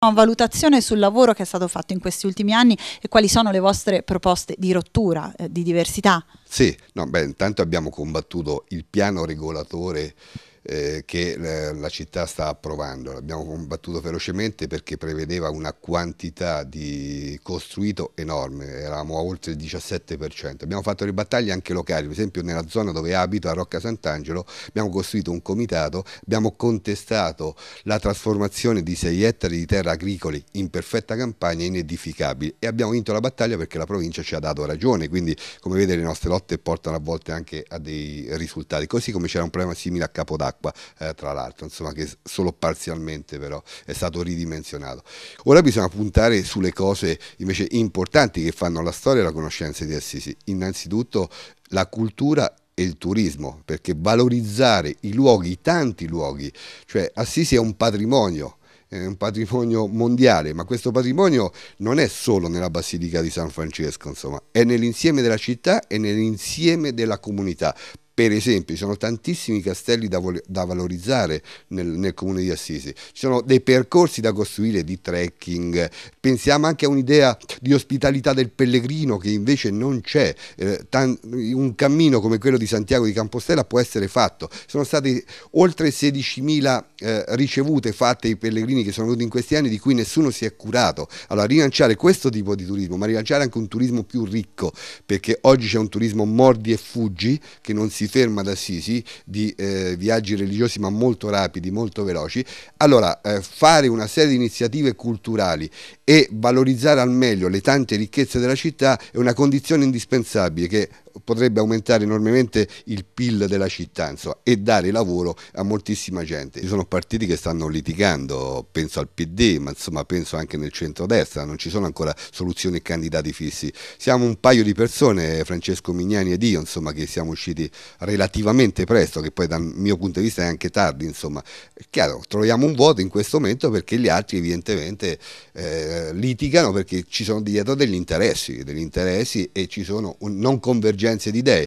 una valutazione sul lavoro che è stato fatto in questi ultimi anni e quali sono le vostre proposte di rottura, eh, di diversità? Sì, no, beh, intanto abbiamo combattuto il piano regolatore eh, che la, la città sta approvando. L'abbiamo combattuto ferocemente perché prevedeva una quantità di costruito enorme, eravamo a oltre il 17%. Abbiamo fatto le battaglie anche locali, per esempio nella zona dove abito, a Rocca Sant'Angelo, abbiamo costruito un comitato, abbiamo contestato la trasformazione di 6 ettari di terra agricoli in perfetta campagna inedificabili e abbiamo vinto la battaglia perché la provincia ci ha dato ragione, quindi come vede le nostre lotte portano a volte anche a dei risultati, così come c'era un problema simile a Capodanno dell'acqua, eh, tra l'altro, insomma che solo parzialmente però è stato ridimensionato. Ora bisogna puntare sulle cose invece importanti che fanno la storia e la conoscenza di Assisi, innanzitutto la cultura e il turismo, perché valorizzare i luoghi, i tanti luoghi, cioè Assisi è un patrimonio è un patrimonio mondiale, ma questo patrimonio non è solo nella Basilica di San Francesco, insomma, è nell'insieme della città e nell'insieme della comunità. Per esempio, ci sono tantissimi castelli da, da valorizzare nel, nel, comune di Assisi, ci sono dei percorsi da costruire di trekking, pensiamo anche a un'idea di ospitalità del pellegrino che invece non c'è, eh, un cammino come quello di Santiago di Compostela può essere fatto, sono state oltre 16.000 eh, ricevute fatte ai pellegrini che sono venuti in questi anni di cui nessuno si è curato, allora rilanciare questo tipo di turismo, ma rilanciare anche un turismo più ricco, perché oggi c'è un turismo mordi e fuggi che non si ferma ad Assisi, di eh, viaggi religiosi ma molto rapidi, molto veloci. Allora, eh, fare una serie di iniziative culturali e valorizzare al meglio le tante ricchezze della città è una condizione indispensabile che potrebbe aumentare enormemente il PIL della città insomma, e dare lavoro a moltissima gente. Ci sono partiti che stanno litigando, penso al PD, ma insomma penso anche nel centrodestra, non ci sono ancora soluzioni e candidati fissi. Siamo un paio di persone, Francesco Mignani ed io, insomma, che siamo usciti relativamente presto, che poi dal mio punto di vista è anche tardi, insomma. È chiaro, troviamo un vuoto in questo momento perché gli altri evidentemente eh, litigano perché ci sono dietro degli interessi, degli interessi e ci sono non convergenze differenze di idee.